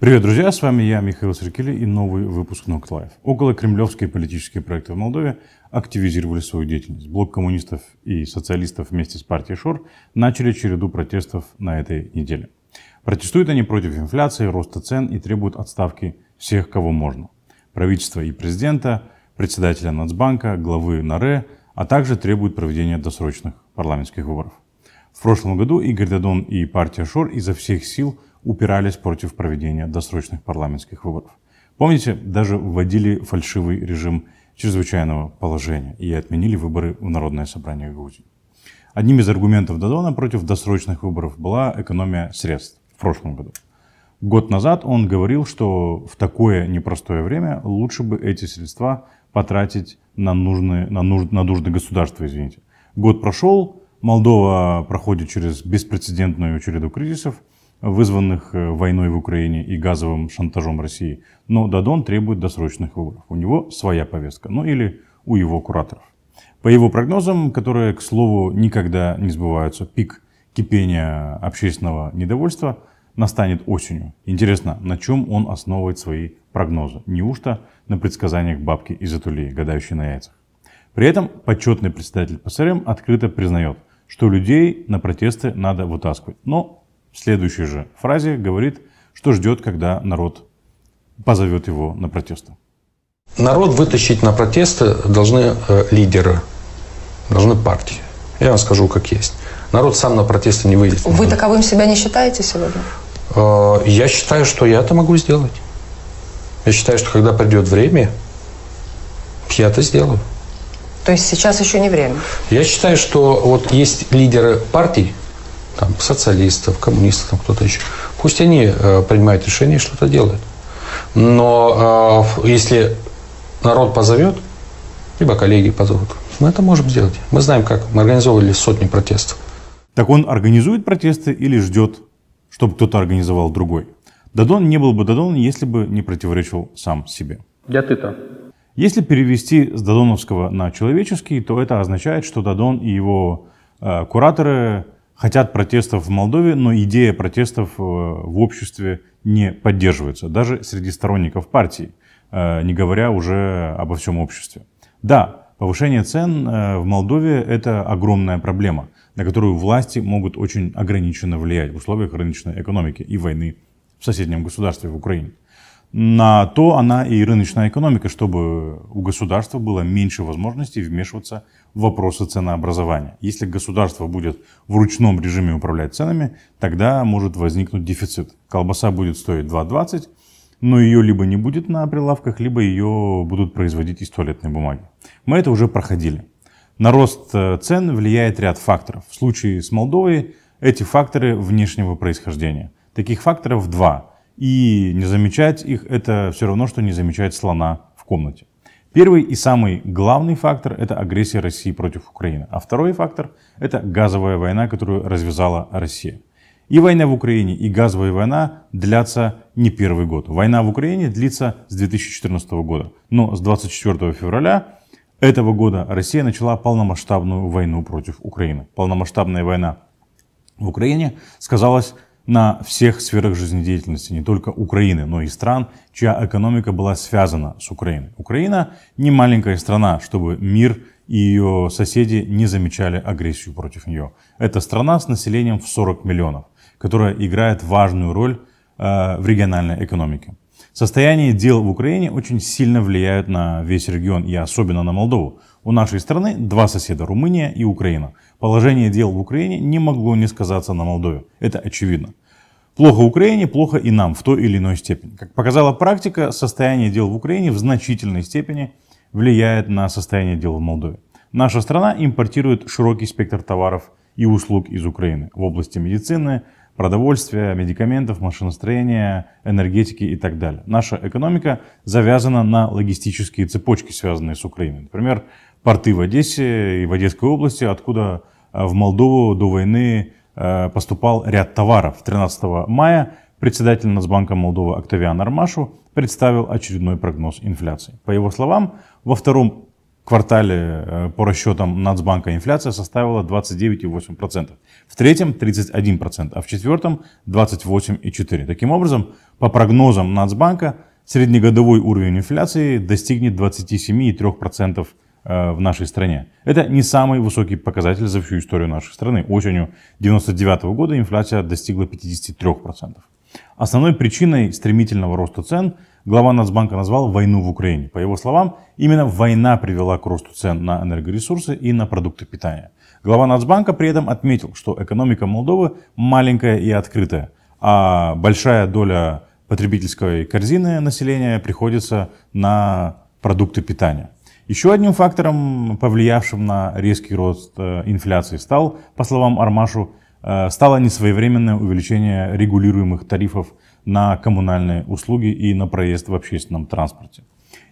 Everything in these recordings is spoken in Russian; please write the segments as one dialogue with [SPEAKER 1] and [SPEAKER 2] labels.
[SPEAKER 1] Привет, друзья! С вами я, Михаил Серкели и новый выпуск Нокт Лайф. Около кремлевские политические проекты в Молдове активизировали свою деятельность. Блок коммунистов и социалистов вместе с партией ШОР начали череду протестов на этой неделе. Протестуют они против инфляции, роста цен и требуют отставки всех, кого можно. Правительства и президента, председателя Нацбанка, главы Наре, а также требуют проведения досрочных парламентских выборов. В прошлом году Игорь Дадон и партия ШОР изо всех сил – упирались против проведения досрочных парламентских выборов. Помните, даже вводили фальшивый режим чрезвычайного положения и отменили выборы в Народное собрание Грузии. Одним из аргументов Дадона против досрочных выборов была экономия средств в прошлом году. Год назад он говорил, что в такое непростое время лучше бы эти средства потратить на нужные, на нуж на нужды государства, извините. Год прошел, Молдова проходит через беспрецедентную череду кризисов, вызванных э, войной в Украине и газовым шантажом России. Но Дадон требует досрочных выборов. У него своя повестка, ну или у его кураторов. По его прогнозам, которые, к слову, никогда не сбываются, пик кипения общественного недовольства настанет осенью. Интересно, на чем он основывает свои прогнозы? Неужто на предсказаниях бабки из Атулии, гадающей на яйцах? При этом почетный председатель ПСРМ открыто признает, что людей на протесты надо вытаскивать. Но в следующей же фразе говорит, что ждет, когда народ позовет его на протесты. Народ вытащить на протесты должны э, лидеры, должны партии. Я вам скажу, как есть. Народ сам на протесты не выйдет. Вы таковым себя не считаете сегодня? Э, я считаю, что я это могу сделать. Я считаю, что когда придет время, я это сделаю. То есть сейчас еще не время? Я считаю, что вот есть лидеры партий, там, социалистов, коммунистов, там кто-то еще. Пусть они э, принимают решение и что-то делают. Но э, если народ позовет, либо коллеги позовут, мы это можем сделать. Мы знаем, как мы организовывали сотни протестов. Так он организует протесты или ждет, чтобы кто-то организовал другой? Дадон не был бы Дадон, если бы не противоречил сам себе. Я ты-то. Если перевести с дадоновского на человеческий, то это означает, что Дадон и его э, кураторы хотят протестов в Молдове, но идея протестов э, в обществе не поддерживается, даже среди сторонников партии, э, не говоря уже обо всем обществе. Да, повышение цен э, в Молдове – это огромная проблема, на которую власти могут очень ограниченно влиять в условиях рыночной экономики и войны в соседнем государстве, в Украине. На то она и рыночная экономика, чтобы у государства было меньше возможностей вмешиваться в вопросы ценообразования. Если государство будет в ручном режиме управлять ценами, тогда может возникнуть дефицит. Колбаса будет стоить 2,20, но ее либо не будет на прилавках, либо ее будут производить из туалетной бумаги. Мы это уже проходили. На рост э, цен влияет ряд факторов. В случае с Молдовой эти факторы внешнего происхождения. Таких факторов два – и не замечать их – это все равно, что не замечать слона в комнате. Первый и самый главный фактор – это агрессия России против Украины. А второй фактор – это газовая война, которую развязала Россия. И война в Украине, и газовая война длятся не первый год. Война в Украине длится с 2014 года. Но с 24 февраля этого года Россия начала полномасштабную войну против Украины. Полномасштабная война в Украине сказалась на всех сферах жизнедеятельности, не только Украины, но и стран, чья экономика была связана с Украиной. Украина не маленькая страна, чтобы мир и ее соседи не замечали агрессию против нее. Это страна с населением в 40 миллионов, которая играет важную роль э, в региональной экономике. Состояние дел в Украине очень сильно влияет на весь регион и особенно на Молдову. У нашей страны два соседа – Румыния и Украина. Положение дел в Украине не могло не сказаться на Молдове. Это очевидно. Плохо Украине, плохо и нам в той или иной степени. Как показала практика, состояние дел в Украине в значительной степени влияет на состояние дел в Молдове. Наша страна импортирует широкий спектр товаров и услуг из Украины в области медицины, продовольствия, медикаментов, машиностроения, энергетики и так далее. Наша экономика завязана на логистические цепочки, связанные с Украиной. Например, порты в Одессе и в Одесской области, откуда э, в Молдову до войны э, поступал ряд товаров. 13 мая председатель Нацбанка Молдовы Октавиан Армашу представил очередной прогноз инфляции. По его словам, во втором квартале э, по расчетам Нацбанка инфляция составила 29,8%, в третьем 31%, а в четвертом 28,4%. Таким образом, по прогнозам Нацбанка, среднегодовой уровень инфляции достигнет 27,3% э, в нашей стране. Это не самый высокий показатель за всю историю нашей страны. Осенью 1999 года инфляция достигла 53%. Основной причиной стремительного роста цен – глава Нацбанка назвал войну в Украине. По его словам, именно война привела к росту цен на энергоресурсы и на продукты питания. Глава Нацбанка при этом отметил, что экономика Молдовы маленькая и открытая, а большая доля потребительской корзины населения приходится на продукты питания. Еще одним фактором, повлиявшим на резкий рост э, инфляции, стал, по словам Армашу, э, стало несвоевременное увеличение регулируемых тарифов на коммунальные услуги и на проезд в общественном транспорте.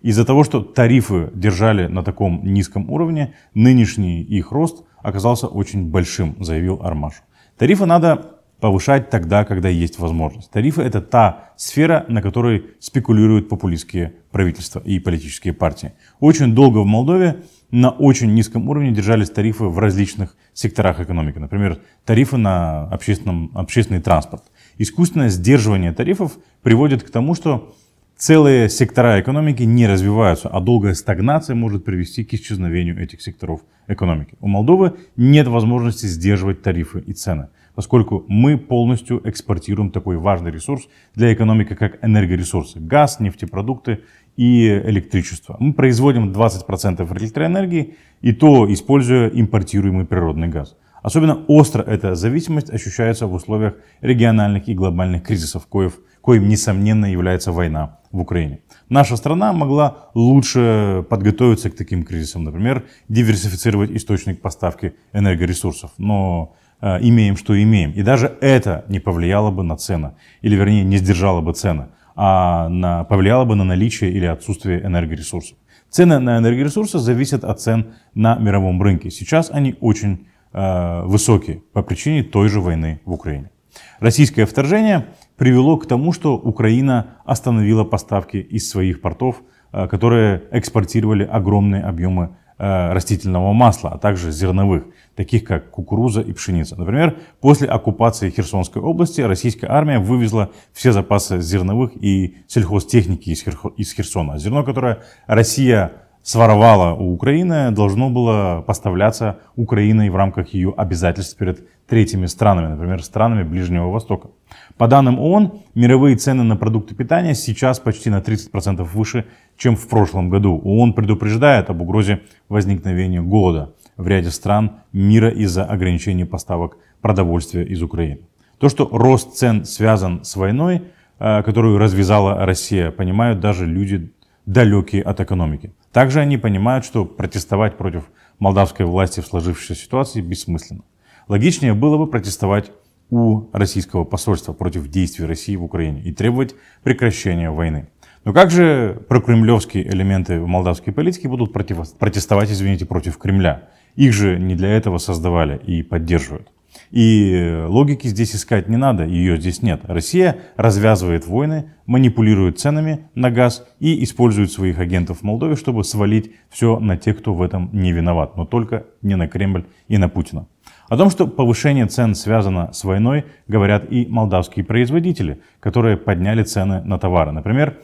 [SPEAKER 1] Из-за того, что тарифы держали на таком низком уровне, нынешний их рост оказался очень большим, заявил Армаш. Тарифы надо повышать тогда, когда есть возможность. Тарифы – это та сфера, на которой спекулируют популистские правительства и политические партии. Очень долго в Молдове на очень низком уровне держались тарифы в различных секторах экономики. Например, тарифы на общественном, общественный транспорт – искусственное сдерживание тарифов приводит к тому, что целые сектора экономики не развиваются, а долгая стагнация может привести к исчезновению этих секторов экономики. У Молдовы нет возможности сдерживать тарифы и цены, поскольку мы полностью экспортируем такой важный ресурс для экономики, как энергоресурсы, газ, нефтепродукты и электричество. Мы производим 20% электроэнергии и то используя импортируемый природный газ. Особенно остро эта зависимость ощущается в условиях региональных и глобальных кризисов, коев, коим, несомненно, является война в Украине. Наша страна могла лучше подготовиться к таким кризисам, например, диверсифицировать источник поставки энергоресурсов, но э, имеем, что имеем. И даже это не повлияло бы на цены, или вернее не сдержало бы цены, а на, повлияло бы на наличие или отсутствие энергоресурсов. Цены на энергоресурсы зависят от цен на мировом рынке. Сейчас они очень Э, высокие по причине той же войны в Украине. Российское вторжение привело к тому, что Украина остановила поставки из своих портов, э, которые экспортировали огромные объемы э, растительного масла, а также зерновых, таких как кукуруза и пшеница. Например, после оккупации Херсонской области российская армия вывезла все запасы зерновых и сельхозтехники из Херсона. Зерно, которое Россия своровала у Украины, должно было поставляться Украиной в рамках ее обязательств перед третьими странами, например, странами Ближнего Востока. По данным ООН, мировые цены на продукты питания сейчас почти на 30% выше, чем в прошлом году. ООН предупреждает об угрозе возникновения голода в ряде стран мира из-за ограничений поставок продовольствия из Украины. То, что рост цен связан с войной, э, которую развязала Россия, понимают даже люди, далекие от экономики. Также они понимают, что протестовать против молдавской власти в сложившейся ситуации бессмысленно. Логичнее было бы протестовать у российского посольства против действий России в Украине и требовать прекращения войны. Но как же прокремлевские элементы в молдавской политике будут против... протестовать, извините, против Кремля? Их же не для этого создавали и поддерживают. И логики здесь искать не надо, ее здесь нет. Россия развязывает войны, манипулирует ценами на газ и использует своих агентов в Молдове, чтобы свалить все на тех, кто в этом не виноват, но только не на Кремль и на Путина. О том, что повышение цен связано с войной, говорят и молдавские производители, которые подняли цены на товары. Например,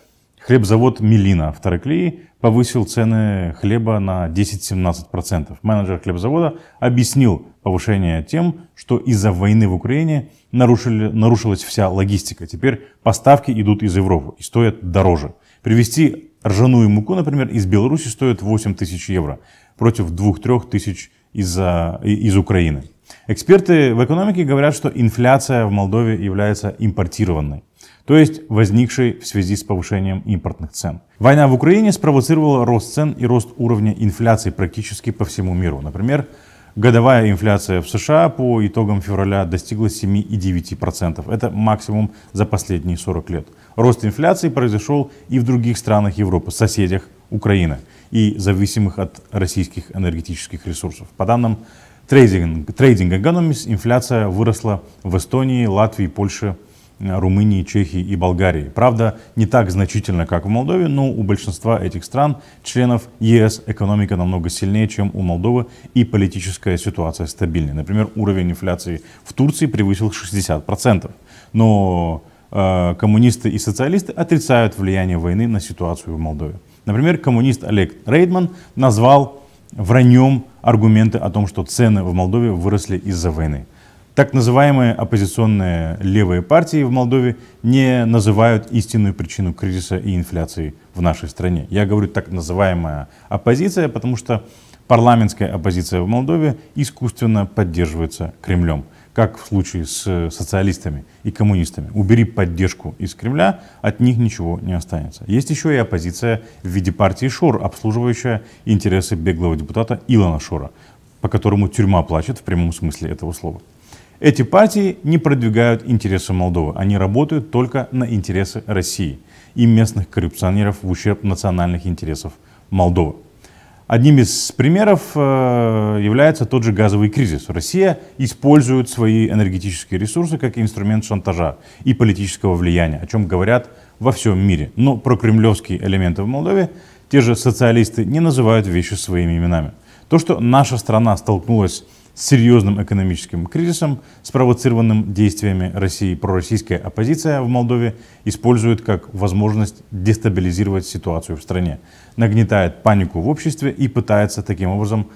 [SPEAKER 1] Хлебзавод «Мелина» в Тараклии повысил цены хлеба на 10-17%. Менеджер хлебзавода объяснил повышение тем, что из-за войны в Украине нарушили, нарушилась вся логистика. Теперь поставки идут из Европы и стоят дороже. Привезти ржаную муку, например, из Беларуси стоит 8 тысяч евро против 2-3 тысяч из, из Украины. Эксперты в экономике говорят, что инфляция в Молдове является импортированной то есть возникшей в связи с повышением импортных цен. Война в Украине спровоцировала рост цен и рост уровня инфляции практически по всему миру. Например, годовая инфляция в США по итогам февраля достигла 7,9%. Это максимум за последние 40 лет. Рост инфляции произошел и в других странах Европы, соседях Украины и зависимых от российских энергетических ресурсов. По данным Trading, Trading Economist, инфляция выросла в Эстонии, Латвии, Польше, Э, Румынии, Чехии и Болгарии. Правда, не так значительно, как в Молдове, но у большинства этих стран, членов ЕС, экономика намного сильнее, чем у Молдовы, и политическая ситуация стабильнее. Например, уровень инфляции в Турции превысил 60%. Но э, коммунисты и социалисты отрицают влияние войны на ситуацию в Молдове. Например, коммунист Олег Рейдман назвал враньем аргументы о том, что цены в Молдове выросли из-за войны. Так называемые оппозиционные левые партии в Молдове не называют истинную причину кризиса и инфляции в нашей стране. Я говорю так называемая оппозиция, потому что парламентская оппозиция в Молдове искусственно поддерживается Кремлем, как в случае с социалистами и коммунистами. Убери поддержку из Кремля, от них ничего не останется. Есть еще и оппозиция в виде партии Шор, обслуживающая интересы беглого депутата Илона Шора, по которому тюрьма плачет в прямом смысле этого слова. Эти партии не продвигают интересы Молдовы, они работают только на интересы России и местных коррупционеров в ущерб национальных интересов Молдовы. Одним из примеров э, является тот же газовый кризис. Россия использует свои энергетические ресурсы как инструмент шантажа и политического влияния, о чем говорят во всем мире. Но про кремлевские элементы в Молдове те же социалисты не называют вещи своими именами. То, что наша страна столкнулась с серьезным экономическим кризисом, спровоцированным действиями России. Пророссийская оппозиция в Молдове использует как возможность дестабилизировать ситуацию в стране, нагнетает панику в обществе и пытается таким образом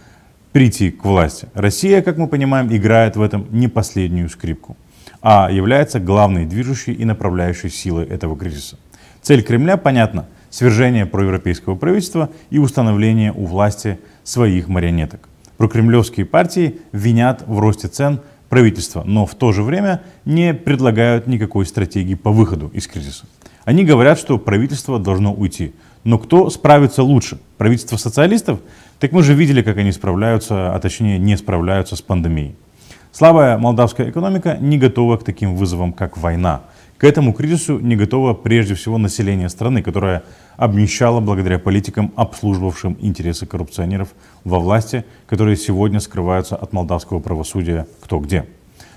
[SPEAKER 1] прийти к власти. Россия, как мы понимаем, играет в этом не последнюю скрипку, а является главной движущей и направляющей силой этого кризиса. Цель Кремля понятно, свержение проевропейского правительства и установление у власти своих марионеток прокремлевские партии винят в росте цен правительство, но в то же время не предлагают никакой стратегии по выходу из кризиса. Они говорят, что правительство должно уйти. Но кто справится лучше? Правительство социалистов? Так мы же видели, как они справляются, а точнее не справляются с пандемией. Слабая молдавская экономика не готова к таким вызовам, как война – к этому кризису не готово прежде всего население страны, которое обнищало благодаря политикам, обслуживавшим интересы коррупционеров во власти, которые сегодня скрываются от молдавского правосудия кто где.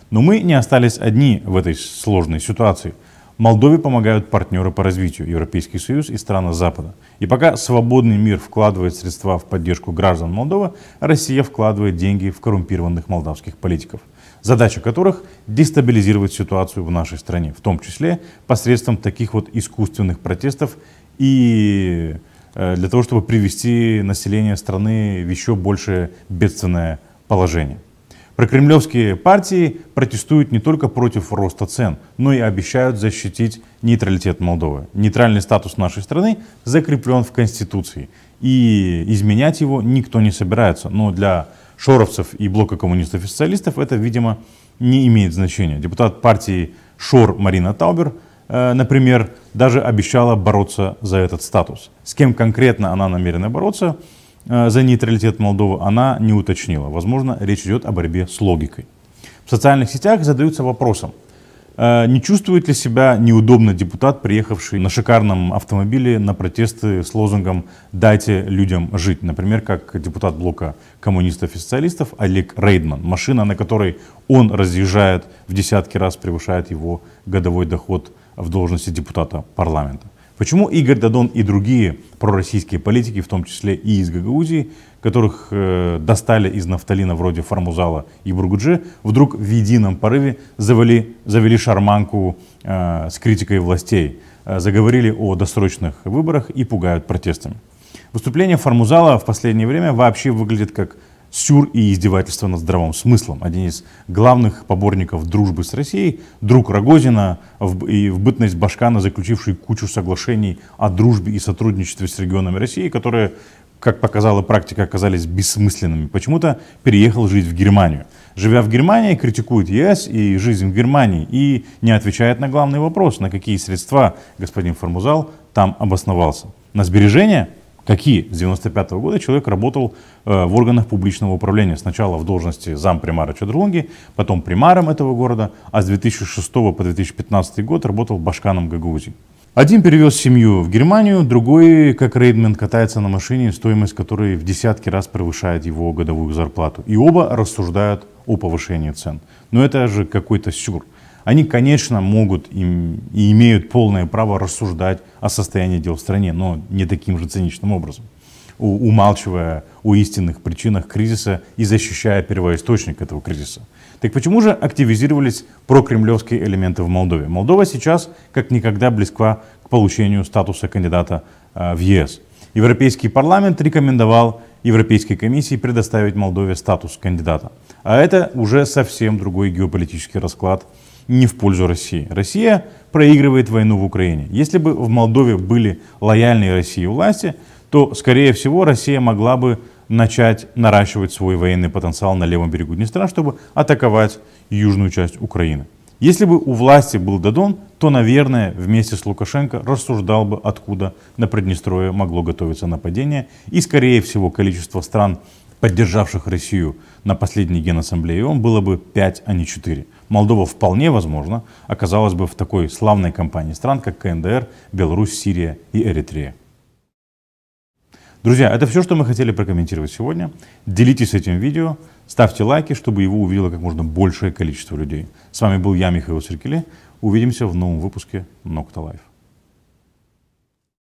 [SPEAKER 1] Но мы не остались одни в этой сложной ситуации. Молдове помогают партнеры по развитию, Европейский Союз и страны Запада. И пока свободный мир вкладывает средства в поддержку граждан Молдовы, Россия вкладывает деньги в коррумпированных молдавских политиков задача которых – дестабилизировать ситуацию в нашей стране, в том числе посредством таких вот искусственных протестов и э, для того, чтобы привести население страны в еще большее бедственное положение. Прокремлевские партии протестуют не только против роста цен, но и обещают защитить нейтралитет Молдовы. Нейтральный статус нашей страны закреплен в Конституции, и изменять его никто не собирается. Но для шоровцев и блока коммунистов и социалистов это, видимо, не имеет значения. Депутат партии Шор Марина Таубер, э, например, даже обещала бороться за этот статус. С кем конкретно она намерена бороться – Э, за нейтралитет Молдовы она не уточнила. Возможно, речь идет о борьбе с логикой. В социальных сетях задаются вопросом, э, не чувствует ли себя неудобно депутат, приехавший на шикарном автомобиле на протесты с лозунгом «Дайте людям жить». Например, как депутат блока коммунистов и социалистов Олег Рейдман. Машина, на которой он разъезжает в десятки раз, превышает его годовой доход в должности депутата парламента. Почему Игорь Дадон и другие пророссийские политики, в том числе и из Гагаузии, которых э, достали из нафталина вроде Фармузала и Бургуджи, вдруг в едином порыве завели, завели шарманку э, с критикой властей, э, заговорили о досрочных выборах и пугают протестами? Выступление Фармузала в последнее время вообще выглядит как сюр и издевательство над здравым смыслом. Один из главных поборников дружбы с Россией, друг Рогозина в, и в бытность Башкана, заключивший кучу соглашений о дружбе и сотрудничестве с регионами России, которые, как показала практика, оказались бессмысленными. Почему-то переехал жить в Германию. Живя в Германии, критикует ЕС и жизнь в Германии и не отвечает на главный вопрос, на какие средства господин Формузал там обосновался. На сбережения – какие с 95 года человек работал э, в органах публичного управления. Сначала в должности зампримара Чадрлонги, потом примаром этого города, а с 2006 по 2015 год работал башканом Гагаузи. Один перевез семью в Германию, другой, как Рейдмен, катается на машине, стоимость которой в десятки раз превышает его годовую зарплату. И оба рассуждают о повышении цен. Но это же какой-то сюр. Они, конечно, могут им, и имеют полное право рассуждать о состоянии дел в стране, но не таким же циничным образом, умалчивая о истинных причинах кризиса и защищая первоисточник этого кризиса. Так почему же активизировались прокремлевские элементы в Молдове? Молдова сейчас как никогда близка к получению статуса кандидата э, в ЕС. Европейский парламент рекомендовал Европейской комиссии предоставить Молдове статус кандидата. А это уже совсем другой геополитический расклад – не в пользу России. Россия проигрывает войну в Украине. Если бы в Молдове были лояльные России власти, то, скорее всего, Россия могла бы начать наращивать свой военный потенциал на левом берегу Днестра, чтобы атаковать южную часть Украины. Если бы у власти был Дадон, то, наверное, вместе с Лукашенко рассуждал бы, откуда на Приднестровье могло готовиться нападение, и, скорее всего, количество стран, поддержавших Россию на последней Генассамблее ООН, было бы 5, а не 4. Молдова вполне возможно оказалась бы в такой славной компании стран, как КНДР, Беларусь, Сирия и Эритрея. Друзья, это все, что мы хотели прокомментировать сегодня. Делитесь этим видео, ставьте лайки, чтобы его увидело как можно большее количество людей. С вами был я, Михаил Серкеле. Увидимся в новом выпуске Nocta Life.